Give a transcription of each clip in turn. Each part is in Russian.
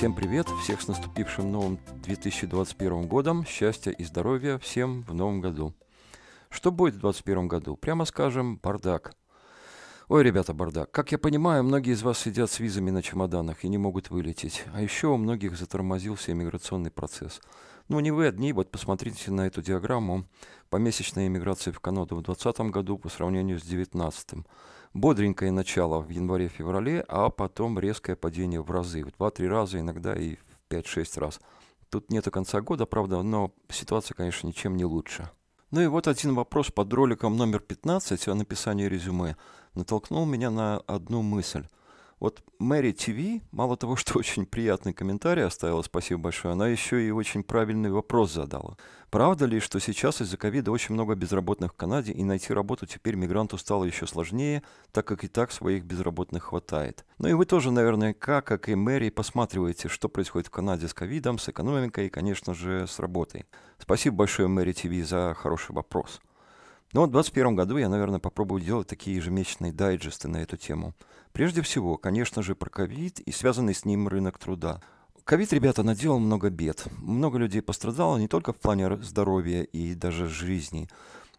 Всем привет, всех с наступившим новым 2021 годом, счастья и здоровья всем в новом году. Что будет в 2021 году? Прямо скажем, бардак. Ой, ребята, бардак. Как я понимаю, многие из вас сидят с визами на чемоданах и не могут вылететь. А еще у многих затормозился иммиграционный процесс. Ну, не вы одни, вот посмотрите на эту диаграмму. Помесячная иммиграция в Канаду в 2020 году по сравнению с 2019 бодренькое начало в январе-феврале, а потом резкое падение в разы, в 2-3 раза, иногда и в 5-6 раз. Тут нету конца года, правда, но ситуация, конечно, ничем не лучше. Ну и вот один вопрос под роликом номер 15 о написании резюме натолкнул меня на одну мысль – вот Мэри ТВ, мало того, что очень приятный комментарий оставила, спасибо большое, она еще и очень правильный вопрос задала. Правда ли, что сейчас из-за ковида очень много безработных в Канаде, и найти работу теперь мигранту стало еще сложнее, так как и так своих безработных хватает? Ну и вы тоже наверняка, как и Мэри, посматриваете, что происходит в Канаде с ковидом, с экономикой и, конечно же, с работой. Спасибо большое Мэри ТВ за хороший вопрос. Ну вот в 2021 году я, наверное, попробую делать такие ежемесячные дайджесты на эту тему – Прежде всего, конечно же, про ковид и связанный с ним рынок труда. Ковид, ребята, наделал много бед. Много людей пострадало не только в плане здоровья и даже жизни,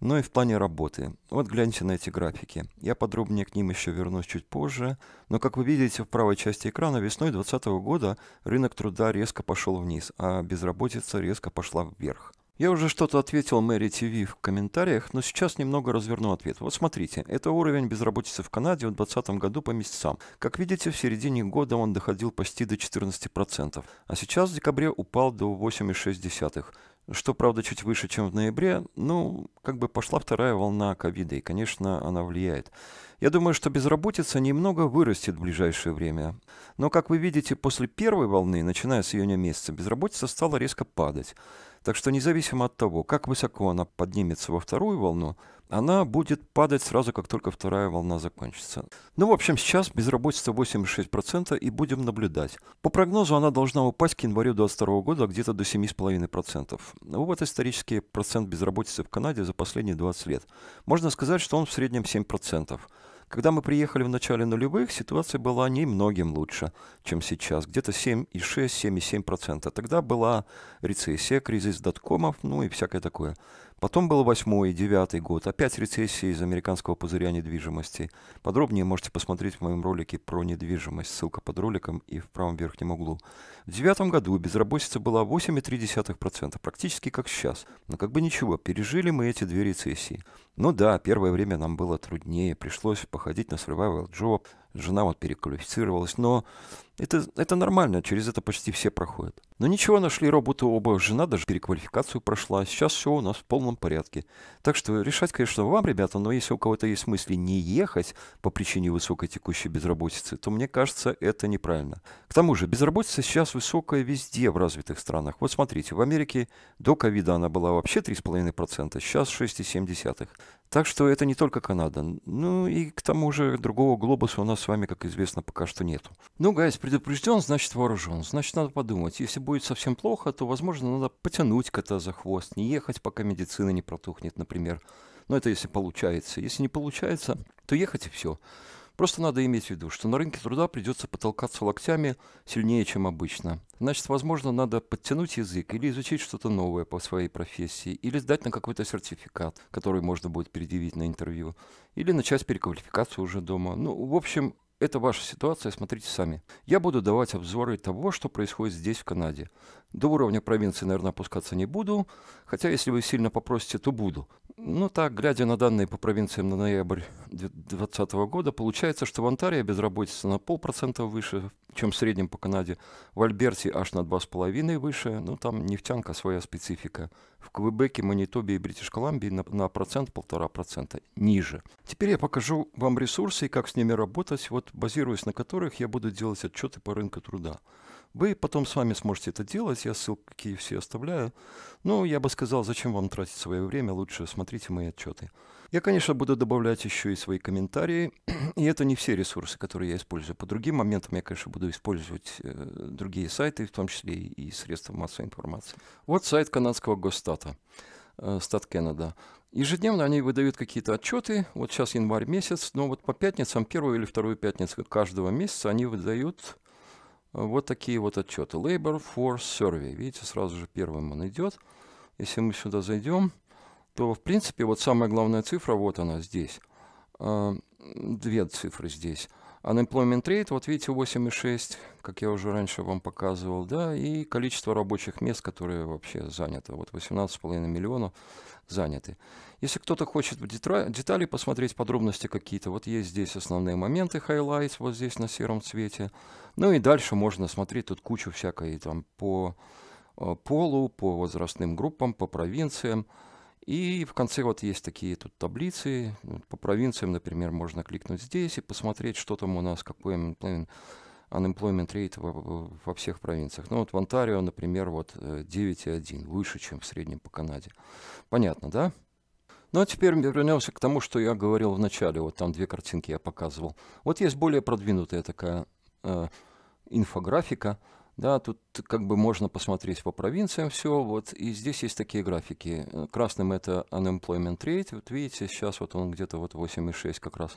но и в плане работы. Вот гляньте на эти графики. Я подробнее к ним еще вернусь чуть позже, но как вы видите в правой части экрана, весной 2020 года рынок труда резко пошел вниз, а безработица резко пошла вверх. Я уже что-то ответил Мэри ТВ в комментариях, но сейчас немного разверну ответ. Вот смотрите, это уровень безработицы в Канаде в 2020 году по месяцам. Как видите, в середине года он доходил почти до 14%, а сейчас в декабре упал до 8,6% что, правда, чуть выше, чем в ноябре, ну, как бы пошла вторая волна ковида, и, конечно, она влияет. Я думаю, что безработица немного вырастет в ближайшее время. Но, как вы видите, после первой волны, начиная с июня месяца, безработица стала резко падать. Так что независимо от того, как высоко она поднимется во вторую волну, она будет падать сразу, как только вторая волна закончится. Ну, в общем, сейчас безработица 8,6% и будем наблюдать. По прогнозу она должна упасть к январю 2022 года где-то до 7,5%. вот исторический процент безработицы в Канаде за последние 20 лет. Можно сказать, что он в среднем 7%. Когда мы приехали в начале нулевых, ситуация была немногим лучше, чем сейчас. Где-то 7,6-7,7%. Тогда была рецессия, кризис доткомов, ну и всякое такое. Потом был восьмой и девятый год. Опять рецессия из американского пузыря недвижимости. Подробнее можете посмотреть в моем ролике про недвижимость. Ссылка под роликом и в правом верхнем углу. В девятом году безработица была 8,3%, практически как сейчас. Но как бы ничего, пережили мы эти две рецессии. Ну да, первое время нам было труднее, пришлось походить на survival job, жена вот переквалифицировалась, но это, это нормально, через это почти все проходят. Но ничего, нашли работу оба, жена даже переквалификацию прошла, сейчас все у нас в полном порядке. Так что решать, конечно, вам, ребята, но если у кого-то есть мысли не ехать по причине высокой текущей безработицы, то мне кажется, это неправильно. К тому же, безработица сейчас высокая везде в развитых странах. Вот смотрите, в Америке до ковида она была вообще 3,5%, сейчас 6,7%. Так что это не только Канада. Ну и к тому же другого глобуса у нас с вами, как известно, пока что нету. Ну, Гайс предупрежден, значит вооружен. Значит, надо подумать. Если будет совсем плохо, то, возможно, надо потянуть кота за хвост, не ехать, пока медицина не протухнет, например. Но это если получается. Если не получается, то ехать и все. Просто надо иметь в виду, что на рынке труда придется потолкаться локтями сильнее, чем обычно. Значит, возможно, надо подтянуть язык или изучить что-то новое по своей профессии, или сдать на какой-то сертификат, который можно будет предъявить на интервью, или начать переквалификацию уже дома. Ну, в общем, это ваша ситуация, смотрите сами. Я буду давать обзоры того, что происходит здесь, в Канаде. До уровня провинции, наверное, опускаться не буду, хотя если вы сильно попросите, то буду. Ну так, глядя на данные по провинциям на ноябрь 2020 года, получается, что в Онтарии безработица на полпроцента выше, чем в среднем по Канаде, в Альберте аж на 2,5 выше, ну там нефтянка своя специфика. В Квебеке, Манитобе и Бритиш Колумбии на, на процент, полтора процента ниже. Теперь я покажу вам ресурсы и как с ними работать, вот базируясь на которых я буду делать отчеты по рынку труда. Вы потом сами сможете это делать, я ссылки все оставляю. Ну, я бы сказал, зачем вам тратить свое время, лучше смотрите мои отчеты. Я, конечно, буду добавлять еще и свои комментарии, и это не все ресурсы, которые я использую. По другим моментам я, конечно, буду использовать э, другие сайты, в том числе и средства массовой информации. Вот сайт канадского госстата. Стат э, Canada. Ежедневно они выдают какие-то отчеты. Вот сейчас январь месяц, но вот по пятницам, первую или вторую пятницу каждого месяца они выдают вот такие вот отчеты. Labor Force Survey. Видите, сразу же первым он идет. Если мы сюда зайдем, то, в принципе, вот самая главная цифра, вот она здесь. Э, две цифры здесь. Unemployment rate, вот видите, 8,6, как я уже раньше вам показывал, да, и количество рабочих мест, которые вообще заняты, вот 18,5 миллиона заняты. Если кто-то хочет детали посмотреть, подробности какие-то, вот есть здесь основные моменты, highlights, вот здесь на сером цвете, ну и дальше можно смотреть тут кучу всякой там по э, полу, по возрастным группам, по провинциям, и в конце вот есть такие тут таблицы. По провинциям, например, можно кликнуть здесь и посмотреть, что там у нас, какой unemployment, unemployment rate во, во всех провинциях. Ну вот в Онтарио, например, вот 9,1, э, выше, чем в среднем по Канаде. Понятно, да? Ну а теперь вернемся к тому, что я говорил в начале. Вот там две картинки я показывал. Вот есть более продвинутая такая э, инфографика – да, тут как бы можно посмотреть по провинциям все, вот, и здесь есть такие графики. Э, красным это unemployment rate, вот видите, сейчас вот он где-то вот 8,6 как раз.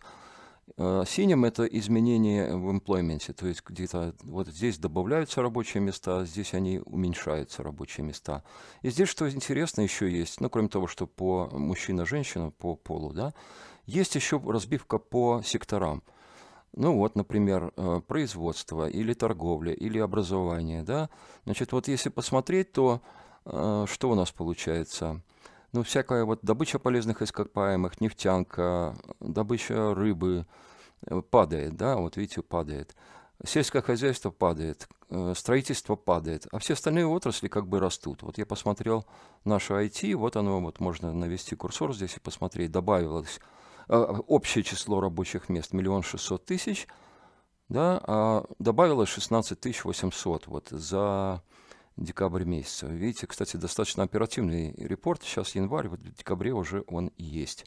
Э, синим это изменение в employment, то есть где-то вот здесь добавляются рабочие места, а здесь они уменьшаются, рабочие места. И здесь, что интересно, еще есть, ну, кроме того, что по мужчина-женщина, по полу, да, есть еще разбивка по секторам – ну вот, например, э, производство или торговля или образование, да, значит, вот если посмотреть, то э, что у нас получается? Ну, всякая вот добыча полезных ископаемых, нефтянка, добыча рыбы э, падает, да, вот видите, падает. Сельское хозяйство падает, строительство падает, а все остальные отрасли как бы растут. Вот я посмотрел наше IT, вот оно, вот можно навести курсор здесь и посмотреть, добавилось Э, общее число рабочих мест миллион шестьсот тысяч, да, а добавилось 16 800 вот за декабрь месяц. Видите, кстати, достаточно оперативный репорт. Сейчас январь, вот в декабре уже он есть.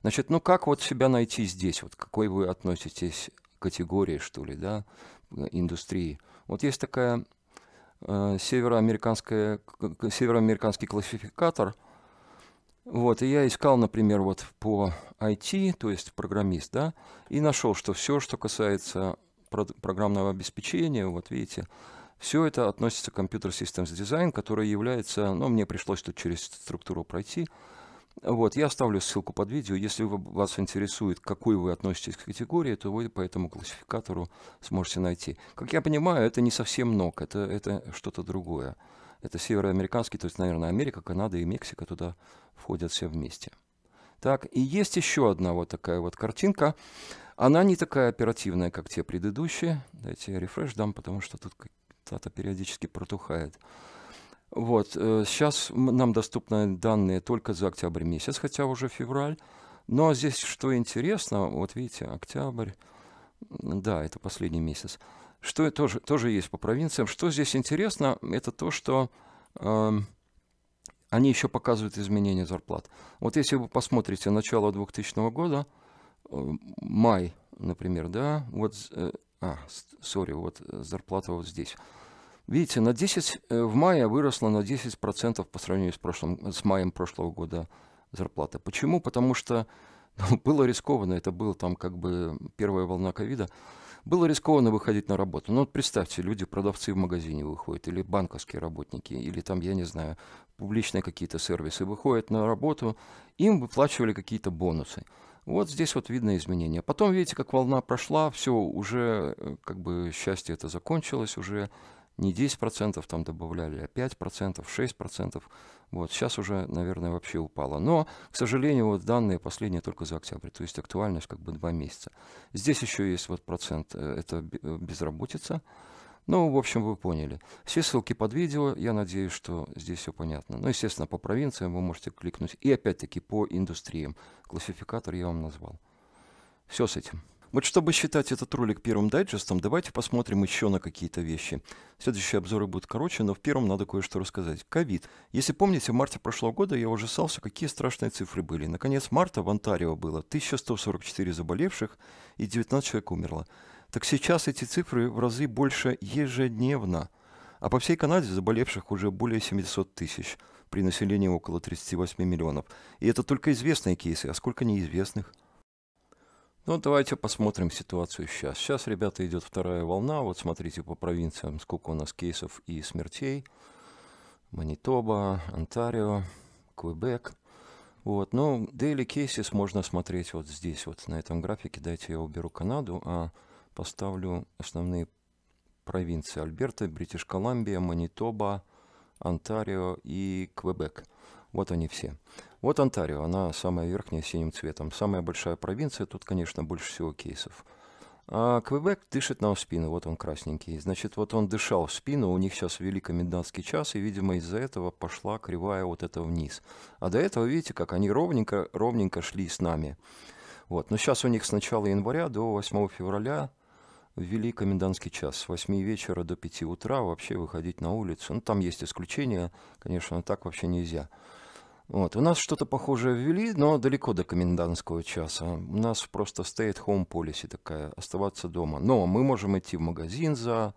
Значит, ну как вот себя найти здесь? Вот какой вы относитесь категории, что ли, да, индустрии? Вот есть такая э, североамериканская, североамериканский классификатор – вот, и я искал, например, вот по IT, то есть программист, да, и нашел, что все, что касается программного обеспечения, вот видите, все это относится к Computer Systems Design, который является, ну, мне пришлось тут через структуру пройти. Вот, я оставлю ссылку под видео. Если вас интересует, какой вы относитесь к категории, то вы по этому классификатору сможете найти. Как я понимаю, это не совсем ног, это, это что-то другое. Это североамериканский, то есть, наверное, Америка, Канада и Мексика туда входят все вместе. Так, и есть еще одна вот такая вот картинка. Она не такая оперативная, как те предыдущие. Дайте я рефреш дам, потому что тут дата периодически протухает. Вот, э, сейчас нам доступны данные только за октябрь месяц, хотя уже февраль. Но здесь что интересно, вот видите, октябрь, да, это последний месяц. Что тоже, тоже есть по провинциям. Что здесь интересно, это то, что э, они еще показывают изменения зарплат. Вот если вы посмотрите начало 2000 года, э, май, например, да, вот, э, а, сори, вот зарплата вот здесь. Видите, на 10, э, в мае выросла на 10% по сравнению с, прошлым, с маем прошлого года зарплата. Почему? Потому что было рискованно, это было там как бы первая волна ковида, было рискованно выходить на работу. Ну вот представьте, люди, продавцы в магазине выходят, или банковские работники, или там, я не знаю, публичные какие-то сервисы выходят на работу, им выплачивали какие-то бонусы. Вот здесь вот видно изменения. Потом, видите, как волна прошла, все, уже э, как бы счастье это закончилось, уже не 10% там добавляли, а 5%, 6%. Вот, сейчас уже, наверное, вообще упало. Но, к сожалению, вот данные последние только за октябрь, то есть актуальность как бы два месяца. Здесь еще есть вот процент, э, это э, безработица. Ну, в общем, вы поняли. Все ссылки под видео, я надеюсь, что здесь все понятно. Ну, естественно, по провинциям вы можете кликнуть. И опять-таки по индустриям. Классификатор я вам назвал. Все с этим. Вот чтобы считать этот ролик первым дайджестом, давайте посмотрим еще на какие-то вещи. Следующие обзоры будут короче, но в первом надо кое-что рассказать. Ковид. Если помните, в марте прошлого года я ужасался, какие страшные цифры были. Наконец марта в Онтарио было 1144 заболевших и 19 человек умерло. Так сейчас эти цифры в разы больше ежедневно. А по всей Канаде заболевших уже более 700 тысяч при населении около 38 миллионов. И это только известные кейсы, а сколько неизвестных – ну, давайте посмотрим ситуацию сейчас. Сейчас, ребята, идет вторая волна. Вот смотрите по провинциям, сколько у нас кейсов и смертей. Манитоба, Онтарио, Квебек. Вот, ну, daily cases можно смотреть вот здесь, вот на этом графике. Дайте я уберу Канаду, а поставлю основные провинции Альберта, Бритиш Колумбия, Манитоба, Онтарио и Квебек. Вот они все. Вот Онтарио, она самая верхняя синим цветом. Самая большая провинция, тут, конечно, больше всего кейсов. А Квебек дышит нам в спину, вот он красненький. Значит, вот он дышал в спину, у них сейчас вели комендантский час, и, видимо, из-за этого пошла кривая вот это вниз. А до этого, видите, как они ровненько, ровненько шли с нами. Вот. Но сейчас у них с начала января до 8 февраля ввели комендантский час с 8 вечера до 5 утра вообще выходить на улицу. Ну, там есть исключения, конечно, так вообще нельзя. Вот. У нас что-то похожее ввели, но далеко до комендантского часа. У нас просто стоит home policy такая, оставаться дома. Но мы можем идти в магазин за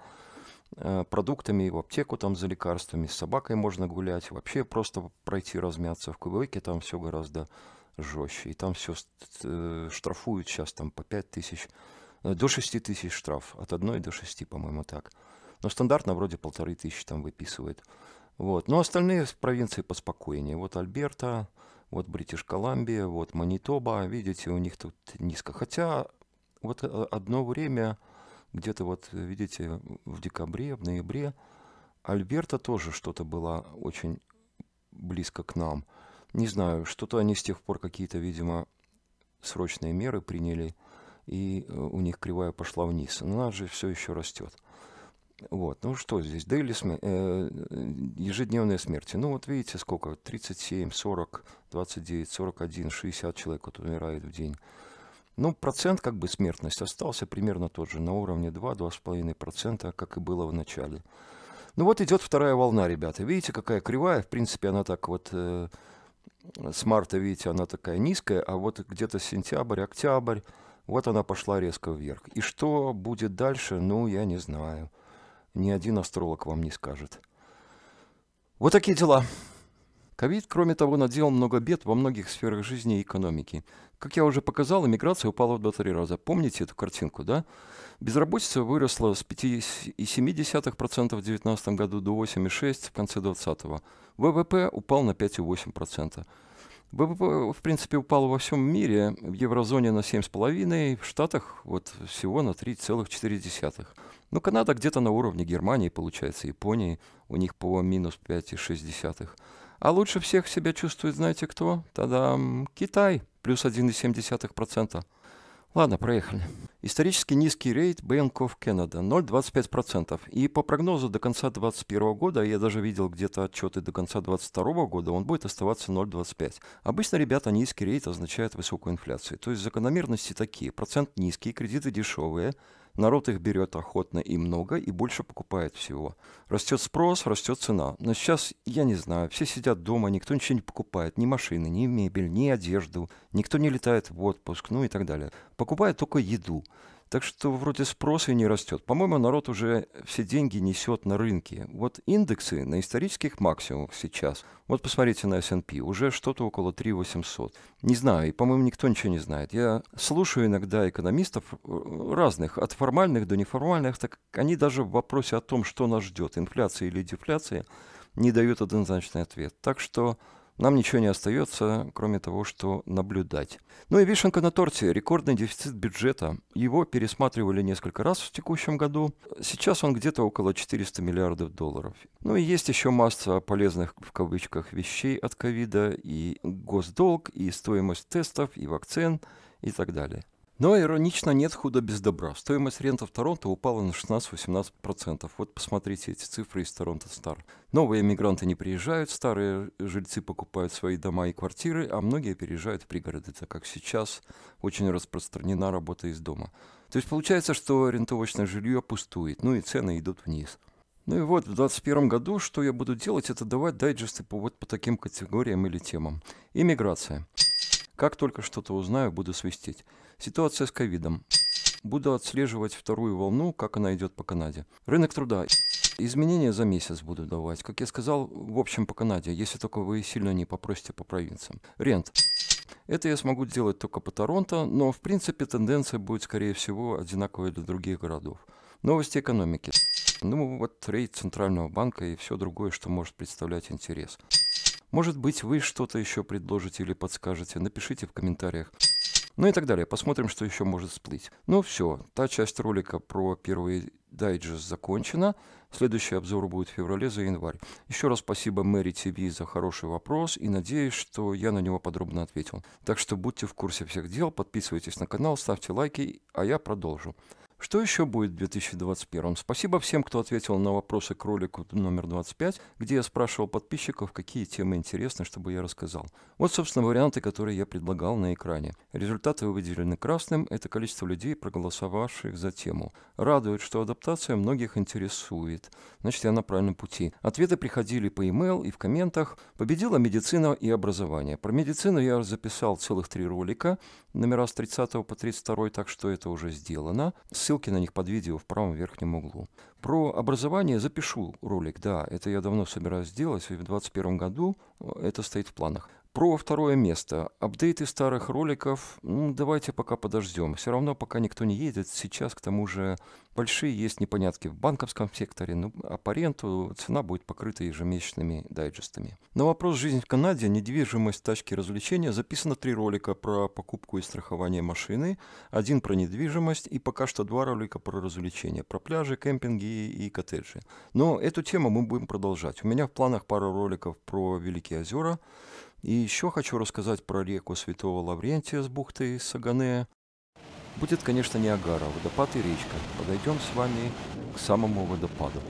э, продуктами, в аптеку там за лекарствами, с собакой можно гулять, вообще просто пройти размяться. В Кубейке там все гораздо жестче. И там все э, штрафуют сейчас там по 5 тысяч, э, до 6 тысяч штраф, от 1 до 6, по-моему, так. Но стандартно вроде полторы тысячи там выписывает. Вот. Но остальные провинции поспокойнее. Вот Альберта, вот Бритиш Колумбия, вот Манитоба. Видите, у них тут низко. Хотя вот э, одно время, где-то вот, видите, в декабре, в ноябре, Альберта тоже что-то было очень близко к нам. Не знаю, что-то они с тех пор какие-то, видимо, срочные меры приняли, и э, у них кривая пошла вниз. Но она же все еще растет. Вот, ну что здесь, дели см... э, ежедневные смерти. Ну вот видите, сколько, 37, 40, 29, 41, 60 человек вот умирает в день. Ну, процент как бы смертность остался примерно тот же, на уровне 2-2,5%, как и было в начале. Ну вот идет вторая волна, ребята. Видите, какая кривая? В принципе, она так вот... Э, с марта, видите, она такая низкая, а вот где-то сентябрь, октябрь, вот она пошла резко вверх. И что будет дальше, ну, я не знаю ни один астролог вам не скажет. Вот такие дела. Ковид, кроме того, наделал много бед во многих сферах жизни и экономики. Как я уже показал, иммиграция упала в 2-3 раза. Помните эту картинку, да? Безработица выросла с 5,7% в 2019 году до 8,6% в конце 2020. ВВП упал на 5,8%. ВВП, в принципе, упал во всем мире, в еврозоне на 7,5, в Штатах вот всего на 3,4. Ну Канада где-то на уровне Германии, получается, Японии. У них по минус 5,6. А лучше всех себя чувствует, знаете кто? Тогда Китай, плюс 1,7%. Ладно, проехали. Исторически низкий рейд Bank of Canada 0,25%. И по прогнозу до конца 2021 года, я даже видел где-то отчеты до конца 2022 года, он будет оставаться 0,25. Обычно, ребята, низкий рейд означает высокую инфляцию. То есть закономерности такие. Процент низкий, кредиты дешевые, Народ их берет охотно и много, и больше покупает всего. Растет спрос, растет цена. Но сейчас, я не знаю, все сидят дома, никто ничего не покупает. Ни машины, ни мебель, ни одежду. Никто не летает в отпуск, ну и так далее. Покупает только еду – так что вроде спрос и не растет. По-моему, народ уже все деньги несет на рынке. Вот индексы на исторических максимумах сейчас. Вот посмотрите на S&P, уже что-то около 3 800. Не знаю, и, по-моему, никто ничего не знает. Я слушаю иногда экономистов э, разных, от формальных до неформальных, так они даже в вопросе о том, что нас ждет, инфляция или дефляция, не дают однозначный ответ. Так что нам ничего не остается, кроме того, что наблюдать. Ну и вишенка на торте – рекордный дефицит бюджета. Его пересматривали несколько раз в текущем году. Сейчас он где-то около 400 миллиардов долларов. Ну и есть еще масса полезных в кавычках вещей от ковида, и госдолг, и стоимость тестов, и вакцин, и так далее. Но иронично нет худа без добра. Стоимость рента в Торонто упала на 16-18%. Вот посмотрите эти цифры из Торонто Стар. Новые мигранты не приезжают, старые жильцы покупают свои дома и квартиры, а многие переезжают в пригороды, так как сейчас очень распространена работа из дома. То есть получается, что рентовочное жилье пустует, ну и цены идут вниз. Ну и вот, в 2021 году что я буду делать, это давать дайджесты по, вот по таким категориям или темам. Иммиграция. Как только что-то узнаю, буду свистеть. Ситуация с ковидом. Буду отслеживать вторую волну, как она идет по Канаде. Рынок труда. Изменения за месяц буду давать. Как я сказал, в общем по Канаде, если только вы сильно не попросите по провинциям. Рент. Это я смогу делать только по Торонто, но в принципе тенденция будет, скорее всего, одинаковая для других городов. Новости экономики. Ну вот рейд Центрального банка и все другое, что может представлять интерес. Может быть, вы что-то еще предложите или подскажете, напишите в комментариях. Ну и так далее. Посмотрим, что еще может всплыть. Ну все, та часть ролика про первый дайджест закончена. Следующий обзор будет в феврале за январь. Еще раз спасибо Мэри ТВ за хороший вопрос и надеюсь, что я на него подробно ответил. Так что будьте в курсе всех дел, подписывайтесь на канал, ставьте лайки, а я продолжу. Что еще будет в 2021? Спасибо всем, кто ответил на вопросы к ролику номер 25, где я спрашивал подписчиков, какие темы интересны, чтобы я рассказал. Вот, собственно, варианты, которые я предлагал на экране. Результаты выделены красным – это количество людей, проголосовавших за тему. Радует, что адаптация многих интересует. Значит, я на правильном пути. Ответы приходили по e-mail и в комментах. Победила медицина и образование. Про медицину я записал целых три ролика, номера с 30 по 32, так что это уже сделано. Ссылки на них под видео в правом верхнем углу. Про образование запишу ролик, да, это я давно собираюсь сделать, в 2021 году э, это стоит в планах. Про второе место. Апдейты старых роликов. Ну, давайте пока подождем. Все равно пока никто не едет. Сейчас, к тому же, большие есть непонятки в банковском секторе. Ну, а по ренту цена будет покрыта ежемесячными дайджестами. На вопрос «Жизнь в Канаде. Недвижимость, тачки, развлечения» записано три ролика про покупку и страхование машины, один про недвижимость и пока что два ролика про развлечения, про пляжи, кемпинги и коттеджи. Но эту тему мы будем продолжать. У меня в планах пару роликов про Великие озера, и еще хочу рассказать про реку Святого Лаврентия с бухты Сагане. Будет, конечно, не Агара, водопад и речка. Подойдем с вами к самому водопаду.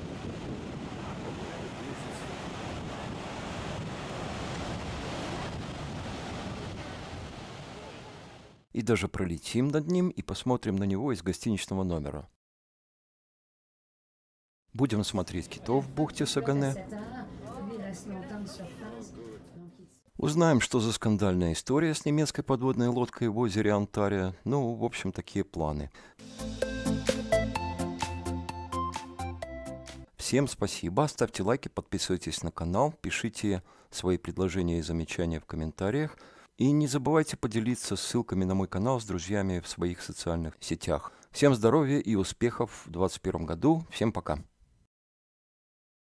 И даже пролетим над ним и посмотрим на него из гостиничного номера. Будем смотреть китов в бухте Сагане. Узнаем, что за скандальная история с немецкой подводной лодкой в озере Антария. Ну, в общем, такие планы. Всем спасибо. Ставьте лайки, подписывайтесь на канал, пишите свои предложения и замечания в комментариях. И не забывайте поделиться ссылками на мой канал с друзьями в своих социальных сетях. Всем здоровья и успехов в 2021 году. Всем пока.